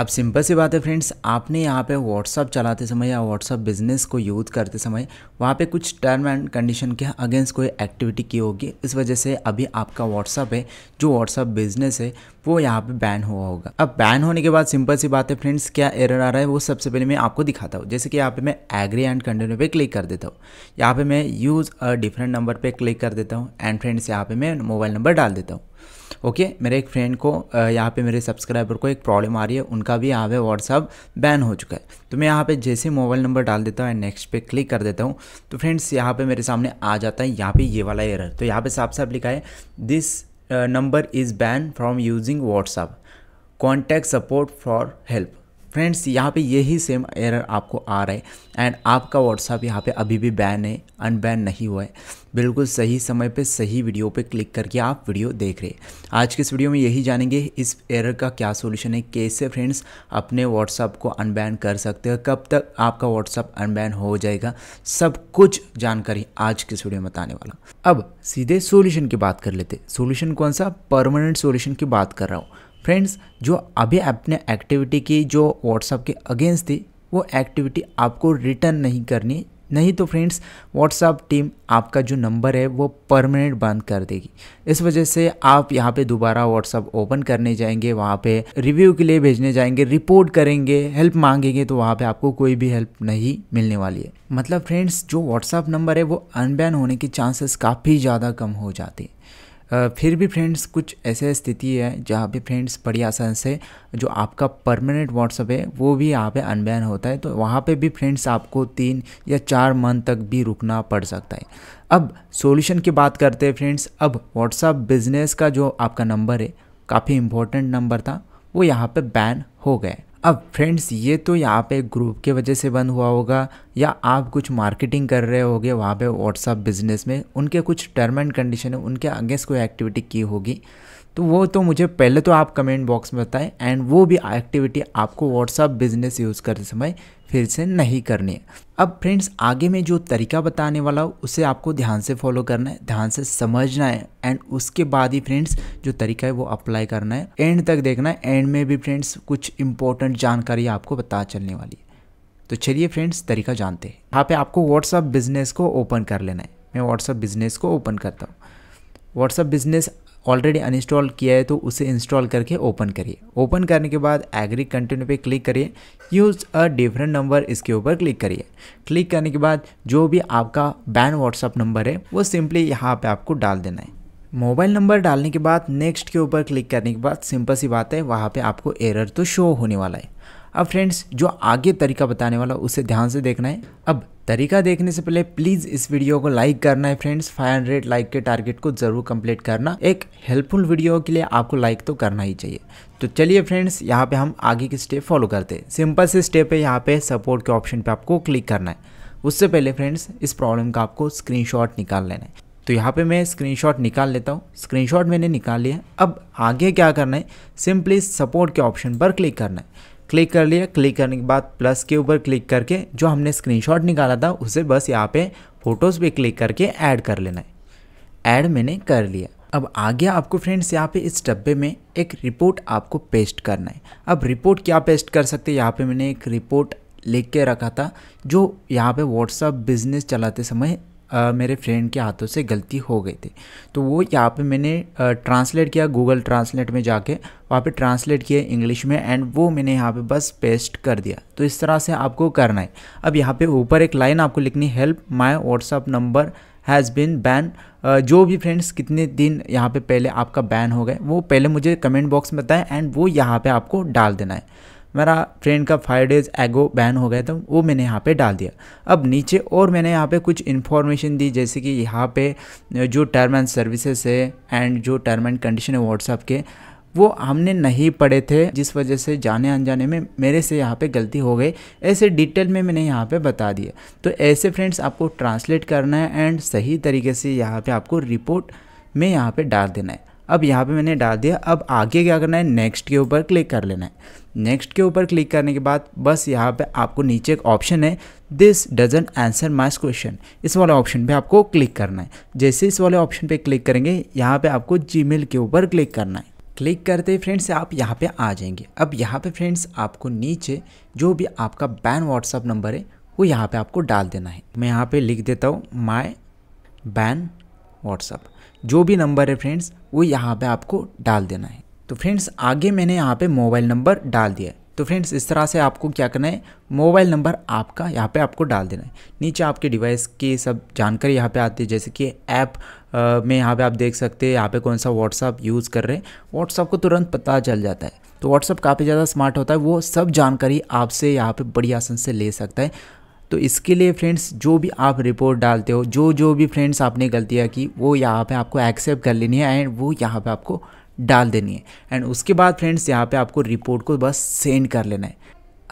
अब सिंपल सी बात है फ्रेंड्स आपने यहाँ पे व्हाट्सअप चलाते समय या व्हाट्सअप बिजनेस को यूज़ करते समय वहाँ पे कुछ टर्म एंड कंडीशन के अगेंस्ट कोई एक्टिविटी की होगी इस वजह से अभी आपका व्हाट्सअप है जो व्हाट्सअप बिजनेस है वो यहाँ पे बैन हुआ होगा अब बैन होने के बाद सिंपल सी बात है फ्रेंड्स क्या एरर आ रहा है वो सबसे पहले मैं आपको दिखाता हूँ जैसे कि यहाँ पे मैं एग्री एंड कंटिन्यू पे क्लिक कर देता हूँ यहाँ पे मैं यूज़ अ डिफरेंट नंबर पर क्लिक कर देता हूँ एंड फ्रेंड्स यहाँ पे मैं मोबाइल नंबर डाल देता हूँ ओके मेरे एक फ्रेंड को यहाँ पे मेरे सब्सक्राइबर को एक प्रॉब्लम आ रही है उनका भी यहाँ पे व्हाट्सअप बैन हो चुका है तो मैं यहाँ पे जैसे मोबाइल नंबर डाल देता हूँ एंड नेक्स्ट पे क्लिक कर देता हूँ तो फ्रेंड्स यहाँ पे मेरे सामने आ जाता है यहाँ पे ये वाला एरर तो यहाँ पे साफ साफ लिखा है this number is ban from using WhatsApp contact support for help friends यहाँ पे यही सेम एरर आपको आ रहा है एंड आपका व्हाट्सअप यहाँ पे अभी भी बैन है अनबैन नहीं हुआ है बिल्कुल सही समय पे सही वीडियो पे क्लिक करके आप वीडियो देख रहे हैं आज के इस वीडियो में यही जानेंगे इस एरर का क्या सोल्यूशन है कैसे फ्रेंड्स अपने व्हाट्सअप को अनबैन कर सकते हो कब तक आपका व्हाट्सअप अनबैन हो जाएगा सब कुछ जानकारी आज के इस वीडियो में बताने वाला अब सीधे सोल्यूशन की बात कर लेते सोल्यूशन कौन सा परमानेंट सोल्यूशन की बात कर रहा हूँ फ्रेंड्स जो अभी आपने एक्टिविटी की जो व्हाट्सअप के अगेंस्ट थी वो एक्टिविटी आपको रिटर्न नहीं करनी नहीं तो फ्रेंड्स व्हाट्सअप टीम आपका जो नंबर है वो परमानेंट बंद कर देगी इस वजह से आप यहाँ पे दोबारा व्हाट्सअप ओपन करने जाएंगे वहाँ पे रिव्यू के लिए भेजने जाएंगे रिपोर्ट करेंगे हेल्प मांगेंगे तो वहाँ पे आपको कोई भी हेल्प नहीं मिलने वाली है मतलब फ्रेंड्स जो व्हाट्सअप नंबर है वो अनबैन होने के चांसेस काफ़ी ज़्यादा कम हो जाते हैं फिर भी फ्रेंड्स कुछ ऐसे स्थिति है जहाँ पे फ्रेंड्स बड़ी आसान से जो आपका परमानेंट व्हाट्सअप है वो भी यहाँ पे अनबैन होता है तो वहाँ पे भी फ्रेंड्स आपको तीन या चार मंथ तक भी रुकना पड़ सकता है अब सॉल्यूशन की बात करते हैं फ्रेंड्स अब व्हाट्सअप बिजनेस का जो आपका नंबर है काफ़ी इंपॉर्टेंट नंबर था वो यहाँ पर बैन हो गया अब फ्रेंड्स ये तो यहाँ पे ग्रुप के वजह से बंद हुआ होगा या आप कुछ मार्केटिंग कर रहे होगे वहाँ पे व्हाट्सअप बिजनेस में उनके कुछ टर्म एंड कंडीशन है उनके अगेंस्ट कोई एक्टिविटी की होगी तो वो तो मुझे पहले तो आप कमेंट बॉक्स में बताएं एंड वो भी एक्टिविटी आपको व्हाट्सअप बिजनेस यूज़ करते समय फिर से नहीं करनी है अब फ्रेंड्स आगे में जो तरीका बताने वाला हूँ उसे आपको ध्यान से फॉलो करना है ध्यान से समझना है एंड उसके बाद ही फ्रेंड्स जो तरीका है वो अप्लाई करना है एंड तक देखना है एंड में भी फ्रेंड्स कुछ इंपॉर्टेंट जानकारी आपको बता चलने वाली है तो चलिए फ्रेंड्स तरीका जानते हैं यहाँ पे आपको व्हाट्सअप बिजनेस को ओपन कर लेना है मैं व्हाट्सअप बिजनेस को ओपन करता हूँ व्हाट्सअप बिजनेस ऑलरेडी अनइंस्टॉल किया है तो उसे इंस्टॉल करके ओपन करिए ओपन करने के बाद एग्री कंटिन्यू पे क्लिक करिए यूज़ अ डिफरेंट नंबर इसके ऊपर क्लिक करिए क्लिक करने के बाद जो भी आपका बैन व्हाट्सअप नंबर है वो सिंपली यहाँ पर आपको डाल देना है मोबाइल नंबर डालने के बाद नेक्स्ट के ऊपर क्लिक करने के बाद सिंपल सी बात है वहाँ पर आपको एरर तो शो होने वाला है अब फ्रेंड्स जो आगे तरीका बताने वाला उसे ध्यान से देखना है अब तरीका देखने से पहले प्लीज इस वीडियो को लाइक करना है फ्रेंड्स 500 लाइक के टारगेट को जरूर कंप्लीट करना एक हेल्पफुल वीडियो के लिए आपको लाइक तो करना ही चाहिए तो चलिए फ्रेंड्स यहाँ पे हम आगे के स्टेप फॉलो करते हैं सिंपल से स्टेप है यहाँ पे सपोर्ट के ऑप्शन पे आपको क्लिक करना है उससे पहले फ्रेंड्स इस प्रॉब्लम का आपको स्क्रीन निकाल लेना है तो यहाँ पर मैं स्क्रीन निकाल लेता हूँ स्क्रीन मैंने निकाल लिया अब आगे क्या करना है सिंपली सपोर्ट के ऑप्शन पर क्लिक करना है क्लिक कर लिया क्लिक करने के बाद प्लस के ऊपर क्लिक करके जो हमने स्क्रीनशॉट निकाला था उसे बस यहाँ पे फ़ोटोज़ पे क्लिक करके ऐड कर लेना है ऐड मैंने कर लिया अब आ गया आपको फ्रेंड्स यहाँ पे इस डब्बे में एक रिपोर्ट आपको पेस्ट करना है अब रिपोर्ट क्या पेस्ट कर सकते यहाँ पर मैंने एक रिपोर्ट लिख के रखा था जो यहाँ पर व्हाट्सअप बिजनेस चलाते समय आ, मेरे फ्रेंड के हाथों से गलती हो गई थी तो वो यहाँ पे मैंने ट्रांसलेट किया गूगल ट्रांसलेट में जाके वहाँ पे ट्रांसलेट किया इंग्लिश में एंड वो मैंने यहाँ पे बस पेस्ट कर दिया तो इस तरह से आपको करना है अब यहाँ पे ऊपर एक लाइन आपको लिखनी help my WhatsApp number has been ban जो भी फ्रेंड्स कितने दिन यहाँ पे पहले आपका बैन हो गए वो पहले मुझे कमेंट बॉक्स में बताएं एंड वो यहाँ पे आपको डाल देना है मेरा ट्रेंड का फाइव डेज़ एगो बैन हो गया था वो मैंने यहाँ पे डाल दिया अब नीचे और मैंने यहाँ पे कुछ इन्फॉर्मेशन दी जैसे कि यहाँ पे जो टर्म एंड सर्विसेज है एंड जो टर्म एंड कंडीशन है व्हाट्सअप के वो हमने नहीं पढ़े थे जिस वजह से जाने अनजाने में मेरे से यहाँ पे गलती हो गई ऐसे डिटेल में मैंने यहाँ पे बता दिया तो ऐसे फ्रेंड्स आपको ट्रांसलेट करना है एंड सही तरीके से यहाँ पे आपको रिपोर्ट में यहाँ पे डाल देना है अब यहाँ पे मैंने डाल दिया अब आगे क्या करना है नेक्स्ट के ऊपर क्लिक कर लेना है नेक्स्ट के ऊपर क्लिक करने के बाद बस यहाँ पे आपको नीचे एक ऑप्शन है this doesn't answer my question इस वाले ऑप्शन पे आपको क्लिक करना है जैसे इस वाले ऑप्शन पे क्लिक करेंगे यहाँ पे आपको जी के ऊपर क्लिक करना है क्लिक करते ही फ्रेंड्स आप यहाँ पर आ जाएंगे अब यहाँ पर फ्रेंड्स आपको नीचे जो भी आपका बैन व्हाट्सअप नंबर है वो यहाँ पर आपको डाल देना है मैं यहाँ पर लिख देता हूँ माई बैन व्हाट्सअप जो भी नंबर है फ्रेंड्स वो यहाँ पे आपको डाल देना है तो फ्रेंड्स आगे मैंने यहाँ पे मोबाइल नंबर डाल दिया है तो फ्रेंड्स इस तरह से आपको क्या करना है मोबाइल नंबर आपका यहाँ पे आपको डाल देना है नीचे आपके डिवाइस की सब जानकारी यहाँ पे आती है जैसे कि ऐप में यहाँ पे आप देख सकते हैं यहाँ पे कौन सा व्हाट्सअप यूज़ कर रहे हैं व्हाट्सअप को तुरंत पता चल जाता है तो व्हाट्सअप काफ़ी ज़्यादा स्मार्ट होता है वो सब जानकारी आपसे यहाँ पर बड़ी आसन से ले सकता है तो इसके लिए फ्रेंड्स जो भी आप रिपोर्ट डालते हो जो जो भी फ्रेंड्स आपने गलतियाँ की वो यहाँ पे आपको एक्सेप्ट कर लेनी है एंड वो यहाँ पे आपको डाल देनी है एंड उसके बाद फ्रेंड्स यहाँ पे आपको रिपोर्ट को बस सेंड कर लेना है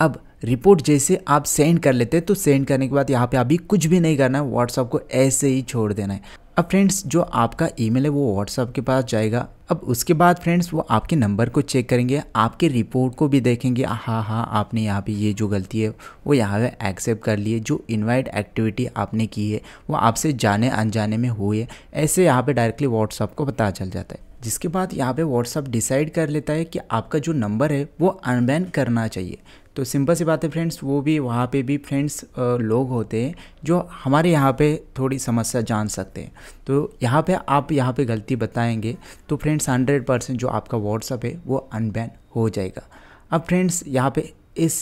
अब रिपोर्ट जैसे आप सेंड कर लेते हैं तो सेंड करने के बाद यहाँ पे अभी कुछ भी नहीं करना है व्हाट्सअप को ऐसे ही छोड़ देना है अब फ्रेंड्स जो आपका ईमेल है वो व्हाट्सअप के पास जाएगा अब उसके बाद फ्रेंड्स वो आपके नंबर को चेक करेंगे आपके रिपोर्ट को भी देखेंगे हाँ हाँ आपने यहाँ पे ये जो गलती है वो यहाँ पे एक्सेप्ट कर लिए जो इनवाइट एक्टिविटी आपने की है वो आपसे जाने अनजाने में हुई है ऐसे यहाँ पर डायरेक्टली व्हाट्सअप को पता चल जाता है जिसके बाद यहाँ पे व्हाट्सअप डिसाइड कर लेता है कि आपका जो नंबर है वो अनबैन करना चाहिए तो सिंपल सी बात है फ्रेंड्स वो भी वहाँ पे भी फ्रेंड्स लोग होते हैं जो हमारे यहाँ पे थोड़ी समस्या जान सकते हैं तो यहाँ पे आप यहाँ पे गलती बताएंगे तो फ्रेंड्स हंड्रेड परसेंट जो आपका व्हाट्सअप है वो अनबैन हो जाएगा अब फ्रेंड्स यहाँ पे इस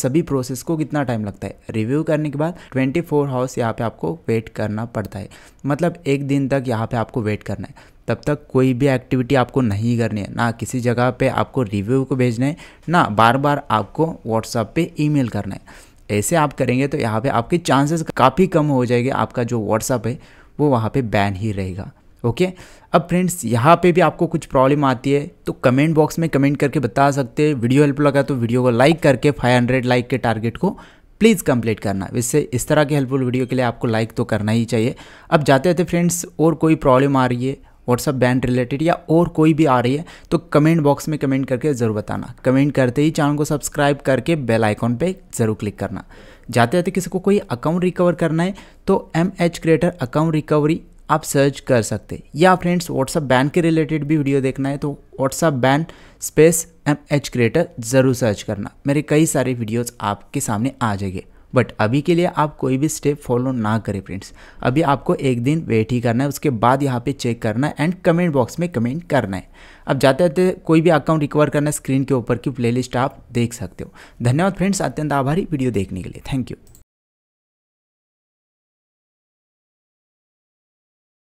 सभी प्रोसेस को कितना टाइम लगता है रिव्यू करने के बाद 24 फोर हावर्स यहाँ पे आपको वेट करना पड़ता है मतलब एक दिन तक यहाँ पे आपको वेट करना है तब तक कोई भी एक्टिविटी आपको नहीं करनी है ना किसी जगह पे आपको रिव्यू को भेजना है ना बार बार आपको व्हाट्सअप पे ईमेल करना है ऐसे आप करेंगे तो यहाँ पे आपके चांसेस काफ़ी कम हो जाएंगे आपका जो व्हाट्सअप है वो वहाँ पे बैन ही रहेगा ओके अब फ्रेंड्स यहाँ पे भी आपको कुछ प्रॉब्लम आती है तो कमेंट बॉक्स में कमेंट करके बता सकते हैं वीडियो हेल्प लगा तो वीडियो को लाइक करके फाइव लाइक के टारगेट को प्लीज़ कंप्लीट करना इससे इस तरह के हेल्पफुल वीडियो के लिए आपको लाइक तो करना ही चाहिए अब जाते जाते फ्रेंड्स और कोई प्रॉब्लम आ रही है व्हाट्सअप बैन रिलेटेड या और कोई भी आ रही है तो कमेंट बॉक्स में कमेंट करके ज़रूर बताना कमेंट करते ही चैनल को सब्सक्राइब करके बेल आइकॉन पे ज़रूर क्लिक करना जाते जाते किसी को कोई अकाउंट रिकवर करना है तो M H creator account recovery आप सर्च कर सकते या फ्रेंड्स व्हाट्सअप बैन के रिलेटेड भी वीडियो देखना है तो WhatsApp ban space M H creator ज़रूर सर्च करना मेरे कई सारे वीडियोज़ आपके सामने आ जाएंगे बट अभी के लिए आप कोई भी स्टेप फॉलो ना करें फ्रेंड्स अभी आपको एक दिन वेट ही करना है उसके बाद यहाँ पे चेक करना है एंड कमेंट बॉक्स में कमेंट करना है अब जाते जाते कोई भी अकाउंट रिकवर करना है स्क्रीन के ऊपर की प्लेलिस्ट आप देख सकते हो धन्यवाद फ्रेंड्स अत्यंत आभारी वीडियो देखने के लिए थैंक यू